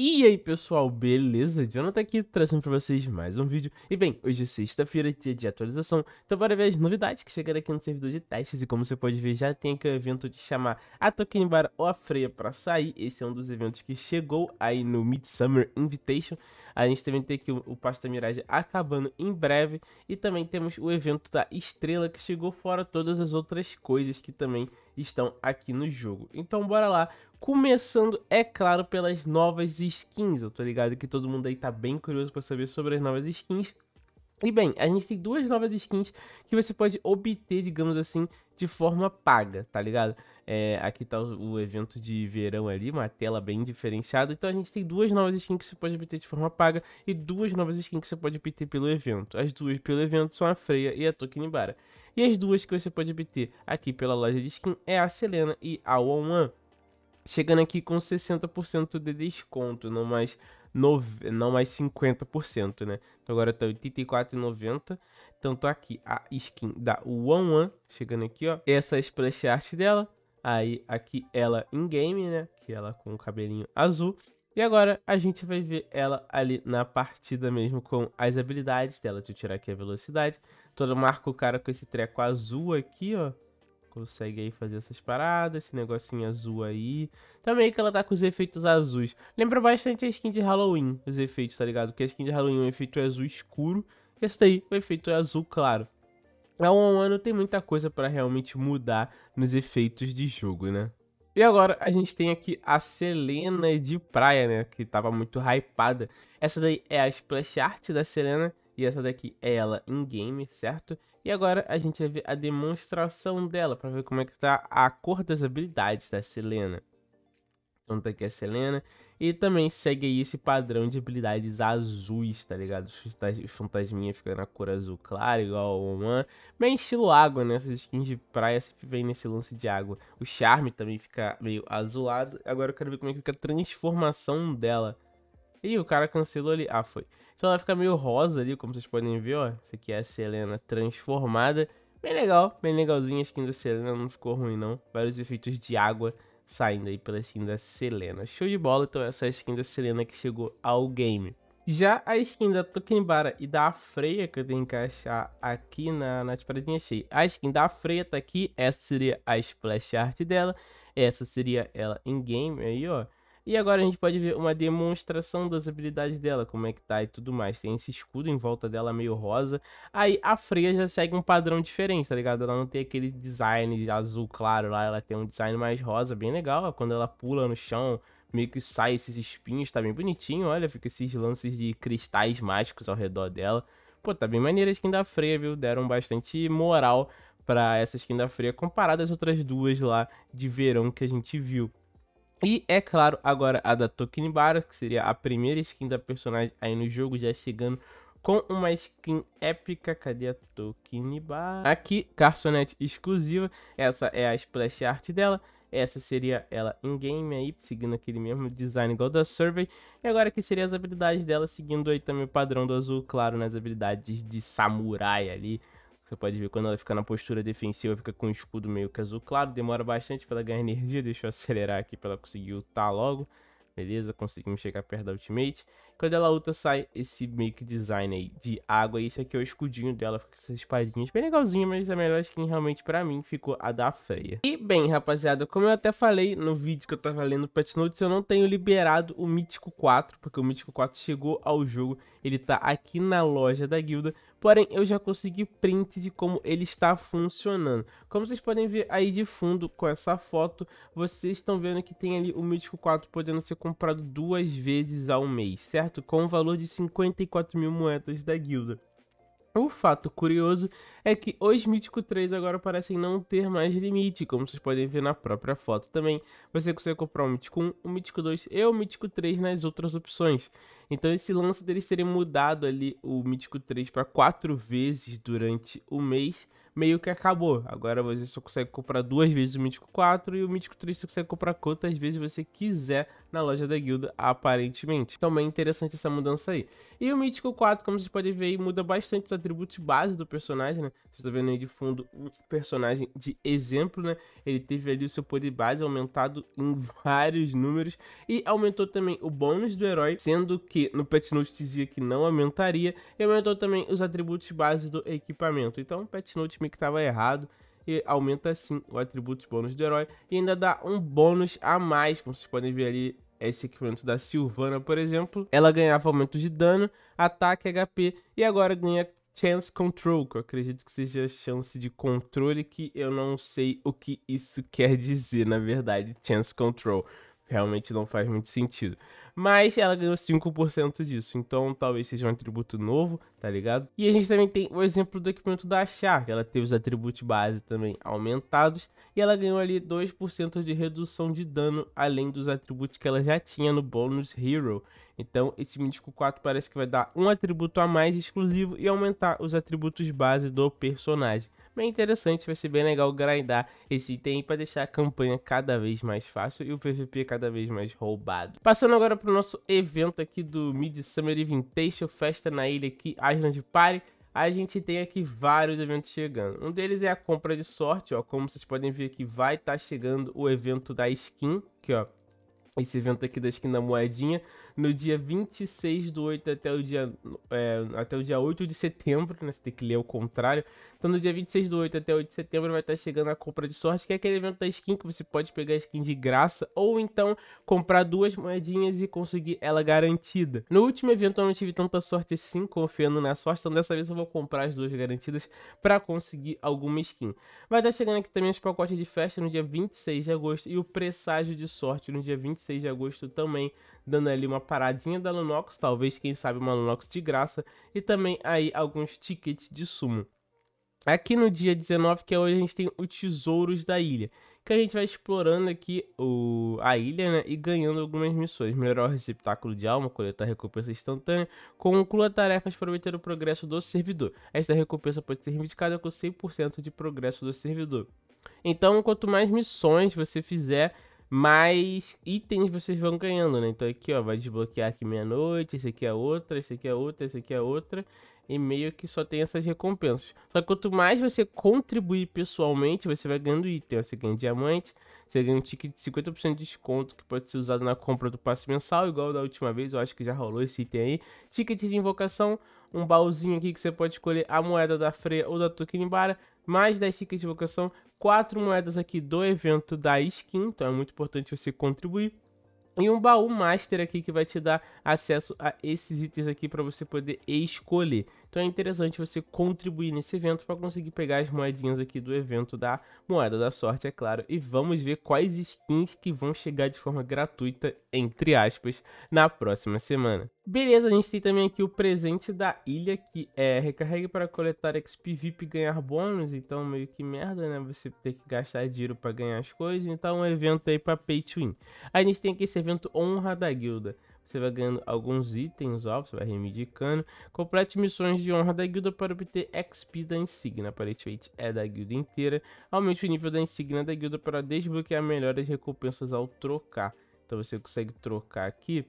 E aí pessoal, beleza? Jonathan aqui trazendo para vocês mais um vídeo. E bem, hoje é sexta-feira, dia de atualização, então bora ver as novidades que chegaram aqui no servidor de testes. E como você pode ver, já tem aqui o um evento de chamar a Token Bar ou a Freya para sair. Esse é um dos eventos que chegou aí no Midsummer Invitation. A gente também tem aqui o Pasta Mirage acabando em breve. E também temos o evento da estrela que chegou fora todas as outras coisas que também estão aqui no jogo. Então bora lá, começando é claro pelas novas skins. Eu tô ligado que todo mundo aí tá bem curioso para saber sobre as novas skins. E bem, a gente tem duas novas skins que você pode obter, digamos assim, de forma paga, tá ligado? É, aqui tá o, evento de verão ali, uma tela bem diferenciada. Então a gente tem duas novas skins que você pode obter de forma paga e duas novas skins que você pode obter pelo evento. As duas pelo evento são a Freya e a Tokinibara. E as duas que você pode obter aqui pela loja de skin é a Selena e a One One. Chegando aqui com 60% de desconto, não mais no, não mais 50%, né? Então agora tá 84,90. Então tô aqui a skin da Wan Wan, chegando aqui, ó. Essa é a splash art dela. Aí aqui ela em game, né? Que ela com o cabelinho azul. E agora a gente vai ver ela ali na partida mesmo com as habilidades dela. Deixa eu tirar aqui a velocidade. Todo marca o cara com esse treco azul aqui, ó consegue aí fazer essas paradas, esse negocinho azul aí. Também que ela tá com os efeitos azuis. Lembra bastante a skin de Halloween, os efeitos, tá ligado? Porque a skin de Halloween, o é efeito é azul escuro. Esse daí, o efeito é azul claro. A One One tem muita coisa para realmente mudar nos efeitos de jogo, né? E agora a gente tem aqui a Selena de praia, né? Que tava muito hypada. Essa daí é a splash art da Selena. E essa daqui é ela in-game, certo? E agora a gente vai ver a demonstração dela para ver como é que tá a cor das habilidades da Selena. Então tá aqui a Selena. E também segue aí esse padrão de habilidades azuis, tá ligado? Os fantasminha ficam na cor azul claro, igual o Oman. Bem estilo água, né? Essas skins de praia sempre vem nesse lance de água. O charme também fica meio azulado. Agora eu quero ver como é que fica a transformação dela. Ih, o cara cancelou ali. Ah, foi. Então ela fica meio rosa ali, como vocês podem ver, ó. Essa aqui é a Selena transformada. Bem legal, bem legalzinha a skin da Selena, não ficou ruim não. Vários efeitos de água saindo aí pela skin da Selena. Show de bola, então essa é a skin da Selena que chegou ao game. Já a skin da Tokenbara e da Freya que eu tenho que achar aqui na, nas paradinhas cheia. A skin da Freya tá aqui, essa seria a splash art dela. Essa seria ela em game aí, ó. E agora a gente pode ver uma demonstração das habilidades dela, como é que tá e tudo mais. Tem esse escudo em volta dela meio rosa. Aí a Freya já segue um padrão diferente, tá ligado? Ela não tem aquele design azul claro lá, ela tem um design mais rosa, bem legal. Quando ela pula no chão, meio que sai esses espinhos, tá bem bonitinho, olha. Fica esses lances de cristais mágicos ao redor dela. Pô, tá bem maneira a skin da Freya, viu? Deram bastante moral para essa skin da Freya comparada às outras duas lá de verão que a gente viu. E é claro, agora a da Tokinibara, que seria a primeira skin da personagem aí no jogo, já chegando com uma skin épica. Cadê a Tokinibara? Aqui, Carsonete exclusiva. Essa é a splash art dela. Essa seria ela in-game aí, seguindo aquele mesmo design igual da Survey. E agora que seriam as habilidades dela, seguindo aí também o padrão do azul, claro, nas habilidades de samurai ali. Você pode ver quando ela fica na postura defensiva, fica com o escudo meio que azul claro, demora bastante para ganhar energia, deixa eu acelerar aqui para ela conseguir lutar logo. Beleza, conseguimos chegar perto da ultimate. Quando ela luta, sai esse meio que design aí de água. Esse aqui é o escudinho dela, fica com essas espadinhas bem legalzinho, mas a é melhor skin realmente pra mim ficou a da Freya. E bem, rapaziada, como eu até falei no vídeo que eu tava lendo Pet Notes, eu não tenho liberado o Mítico 4, porque o Mítico 4 chegou ao jogo, ele tá aqui na loja da guilda, porém eu já consegui print de como ele está funcionando. Como vocês podem ver aí de fundo com essa foto, vocês estão vendo que tem ali o Mítico 4 podendo ser comprado duas vezes ao mês, certo? certo? com o um valor de 54 mil moedas da guilda. O fato curioso é que os Mítico 3 agora parecem não ter mais limite, como vocês podem ver na própria foto também. Você consegue comprar o Mítico 1, o Mítico 2 e o Mítico 3 nas outras opções. Então esse lance deles terem mudado ali o Mítico 3 para 4 vezes durante o mês, meio que acabou. Agora você só consegue comprar duas vezes o Mítico 4 e o Mítico 3 você consegue comprar quantas vezes você quiser na loja da guilda, aparentemente. Também então, bem interessante essa mudança aí. E o Mítico 4, como vocês podem ver, muda bastante os atributos base do personagem, né? Vocês estão vendo aí de fundo o personagem de exemplo, né? Ele teve ali o seu poder base aumentado em vários números e aumentou também o bônus do herói, sendo que no Pet Note dizia que não aumentaria, e aumentou também os atributos base do equipamento. Então o Pet Note meio que estava errado, e aumenta assim o atributo bônus do herói e ainda dá um bônus a mais, como vocês podem ver ali esse equipamento da Silvana, por exemplo, ela ganhava aumento de dano, ataque, HP e agora ganha Chance Control, que eu acredito que seja chance de controle, que eu não sei o que isso quer dizer, na verdade, Chance Control. Realmente não faz muito sentido mas ela ganhou 5% disso, então talvez seja um atributo novo, tá ligado? E a gente também tem o exemplo do equipamento da Char, que ela teve os atributos base também aumentados, e ela ganhou ali 2% de redução de dano, além dos atributos que ela já tinha no Bonus Hero. Então esse Mítico 4 parece que vai dar um atributo a mais exclusivo e aumentar os atributos base do personagem bem é interessante, vai ser bem legal grindar esse item para deixar a campanha cada vez mais fácil e o PVP cada vez mais roubado. Passando agora para o nosso evento aqui do Midsummer Invitation, festa na ilha aqui, Island Party, a gente tem aqui vários eventos chegando. Um deles é a compra de sorte, ó, como vocês podem ver aqui, vai estar tá chegando o evento da skin, que ó, esse evento aqui da Esquina Moedinha, no dia 26 do 8 até o dia, é, até o dia 8 de setembro, né? Você tem que ler o contrário. Então, no dia 26 do 8 até 8 de setembro vai estar chegando a compra de sorte, que é aquele evento da skin que você pode pegar a skin de graça ou então comprar duas moedinhas e conseguir ela garantida. No último evento eu não tive tanta sorte assim, confiando na sorte, então dessa vez eu vou comprar as duas garantidas para conseguir alguma skin. Vai estar chegando aqui também os pacotes de festa no dia 26 de agosto e o presságio de sorte no dia 26 26 de agosto também, dando ali uma paradinha da Lunox, talvez, quem sabe, uma Lunox de graça, e também aí alguns tickets de sumo. Aqui no dia 19, que é hoje, a gente tem o Tesouros da Ilha, que a gente vai explorando aqui o, a ilha né, e ganhando algumas missões. Melhorar o receptáculo de alma, coletar recompensa instantânea, conclua tarefas para obter o progresso do servidor. Esta recompensa pode ser reivindicada com 100% de progresso do servidor. Então, quanto mais missões você fizer, mais itens vocês vão ganhando, né? Então aqui, ó, vai desbloquear aqui meia-noite, esse aqui é outra, esse aqui é outra, esse aqui é outra. E meio que só tem essas recompensas. Só que quanto mais você contribuir pessoalmente, você vai ganhando item. Você ganha diamante, você ganha um ticket de 50% de desconto que pode ser usado na compra do passe mensal, igual da última vez, eu acho que já rolou esse item aí. Ticket de invocação, um baúzinho aqui que você pode escolher a moeda da freia ou da Tokinimbara mais 10 tickets de vocação, 4 moedas aqui do evento da skin, então é muito importante você contribuir. E um baú master aqui que vai te dar acesso a esses itens aqui para você poder escolher. Então é interessante você contribuir nesse evento para conseguir pegar as moedinhas aqui do evento da Moeda da Sorte, é claro. E vamos ver quais skins que vão chegar de forma gratuita, entre aspas, na próxima semana. Beleza, a gente tem também aqui o presente da ilha, que é recarregue para coletar XP VIP e ganhar bônus. Então, meio que merda, né? Você ter que gastar dinheiro para ganhar as coisas. Então, é um evento aí para pay to win. A gente tem aqui esse evento Honra da Guilda você vai ganhando alguns itens, ó, você vai reivindicando. Complete missões de honra da guilda para obter XP da insígnia, aparentemente é da guilda inteira. Aumente o nível da insígnia da guilda para desbloquear melhores recompensas ao trocar. Então você consegue trocar aqui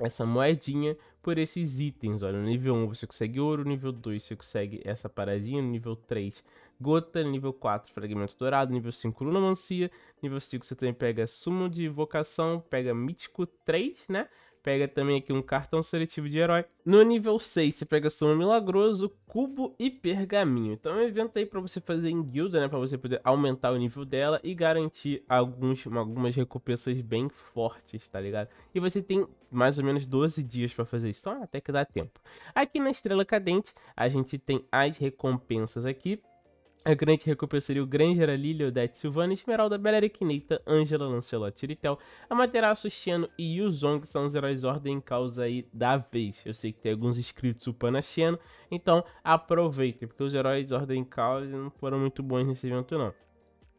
essa moedinha por esses itens, olha, no nível 1 você consegue ouro, no nível 2 você consegue essa paradinha, no nível 3 gota, no nível 4 fragmento dourado, no nível 5 lunomancia, no nível 5 você também pega sumo de vocação, pega mítico 3, né, pega também aqui um cartão seletivo de herói. No nível 6, você pega som Milagroso, Cubo e Pergaminho. Então é um evento aí para você fazer em guilda, né? Para você poder aumentar o nível dela e garantir alguns, algumas recompensas bem fortes, tá ligado? E você tem mais ou menos 12 dias para fazer isso, então até que dá tempo. Aqui na Estrela Cadente, a gente tem as recompensas aqui a grande recupera seria o Granger, Lilia, Odete, Silvana, Esmeralda, Beleric, Neita, Ângela, Lancelot, a Amaterasu, Xeno e Yuzong são os heróis ordem em causa aí da vez. Eu sei que tem alguns inscritos upando a Xeno, então aproveitem, porque os heróis ordem em causa não foram muito bons nesse evento não.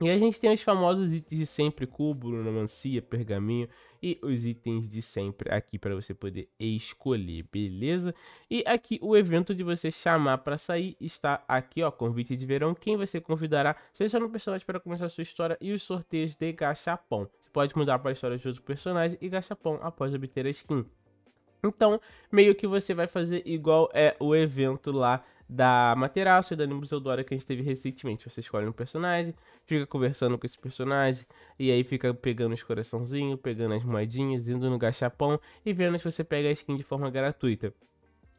E a gente tem os famosos itens de sempre, cubo, lunamancia, pergaminho e os itens de sempre aqui para você poder escolher, beleza? E aqui o evento de você chamar para sair está aqui, ó, convite de verão, quem você convidará, seleciona um personagem para começar a sua história e os sorteios de gachapão. Você pode mudar para a história de outro personagem e gachapão após obter a skin. Então, meio que você vai fazer igual é o evento lá da Materaço e da Nimbus Eldora que a gente teve recentemente. Você escolhe um personagem, fica conversando com esse personagem, e aí fica pegando os coraçãozinhos, pegando as moedinhas, indo no gachapão e vendo se você pega a skin de forma gratuita.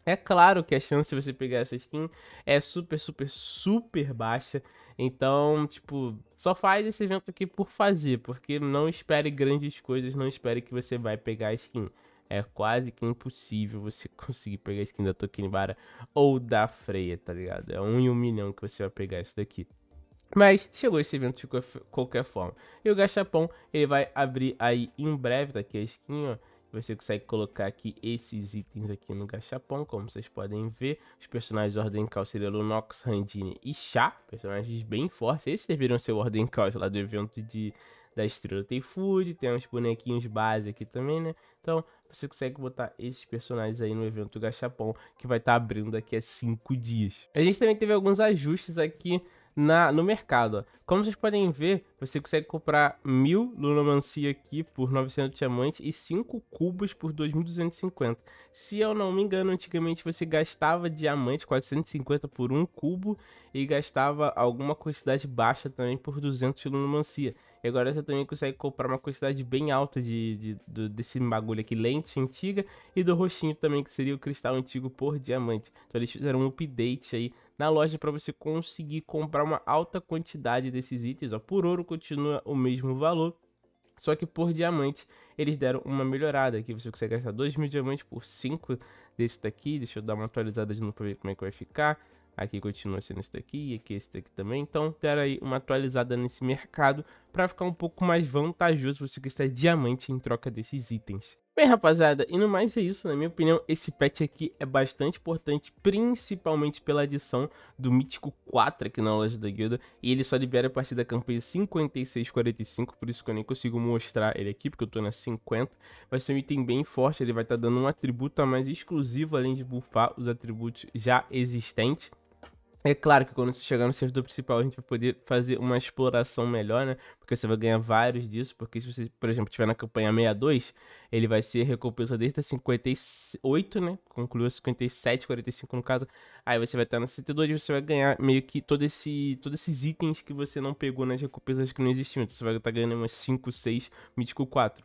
É claro que a chance de você pegar essa skin é super, super, super baixa. Então, tipo, só faz esse evento aqui por fazer, porque não espere grandes coisas, não espere que você vai pegar a skin. É quase que impossível você conseguir pegar a skin da Tokinibara ou da Freya, tá ligado? É um em um milhão que você vai pegar isso daqui. Mas chegou esse evento de qualquer forma. E o gachapão, ele vai abrir aí em breve, daqui a skin, ó. Você consegue colocar aqui esses itens aqui no gachapão, como vocês podem ver. Os personagens Ordem Caos seriam Lunox, Randine e Chá. Personagens bem fortes. Esses deveriam ser o Ordem Caos lá do evento de, da Estrela Tem Food. Tem uns bonequinhos base aqui também, né? Então, você consegue botar esses personagens aí no evento Gachapão, que vai estar tá abrindo daqui a 5 dias. A gente também teve alguns ajustes aqui na, no mercado. Ó. Como vocês podem ver, você consegue comprar mil Lunomancia aqui por 900 diamantes e 5 cubos por 2.250. Se eu não me engano, antigamente você gastava diamante 450 por um cubo e gastava alguma quantidade baixa também por 200 Lunomancia. E agora você também consegue comprar uma quantidade bem alta de, de, de, desse bagulho aqui, lente antiga, e do roxinho também, que seria o cristal antigo por diamante. Então eles fizeram um update aí na loja para você conseguir comprar uma alta quantidade desses itens. Ó. Por ouro continua o mesmo valor, só que por diamante eles deram uma melhorada, aqui você consegue gastar 2 mil diamantes por 5 desse daqui. Deixa eu dar uma atualizada de novo para ver como é que vai ficar. Aqui continua sendo esse daqui e aqui esse daqui também. Então, ter aí uma atualizada nesse mercado para ficar um pouco mais vantajoso você gastar diamante em troca desses itens. Bem, rapaziada, e no mais é isso, na minha opinião, esse patch aqui é bastante importante, principalmente pela adição do Mítico 4 aqui na loja da guilda, e ele só libera a partir da campanha 5645, por isso que eu nem consigo mostrar ele aqui, porque eu tô na 50, vai ser um item bem forte, ele vai estar tá dando um atributo a mais exclusivo, além de buffar os atributos já existentes. É claro que quando você chegar no servidor principal, a gente vai poder fazer uma exploração melhor, né? Porque você vai ganhar vários disso, porque se você, por exemplo, estiver na campanha 62, ele vai ser recompensa desde a 58, né? Concluiu a 57, 45 no caso. Aí você vai estar na 62 e você vai ganhar meio que todo esse, todos esses itens que você não pegou nas recompensas que não existiam. Então você vai estar ganhando umas 5, 6, mítico 4.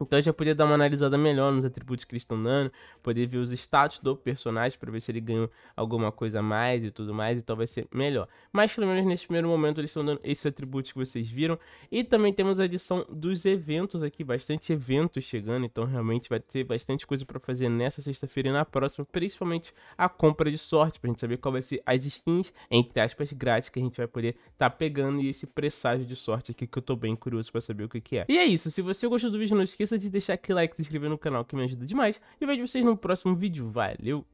Então já podia dar uma analisada melhor nos atributos que eles estão dando, poder ver os status do personagem para ver se ele ganhou alguma coisa a mais e tudo mais, então vai ser melhor. Mas pelo menos nesse primeiro momento eles estão dando esses atributos que vocês viram. E também temos a adição dos eventos aqui, bastante eventos chegando, então realmente vai ter bastante coisa para fazer nessa sexta-feira e na próxima, principalmente a compra de sorte, para a gente saber qual vai ser as skins, entre aspas, grátis que a gente vai poder estar tá pegando e esse presságio de sorte aqui que eu estou bem curioso para saber o que, que é. E é isso, se você gostou do vídeo não esqueça esqueça de deixar aquele like e se inscrever no canal que me ajuda demais. E eu vejo vocês no próximo vídeo. Valeu!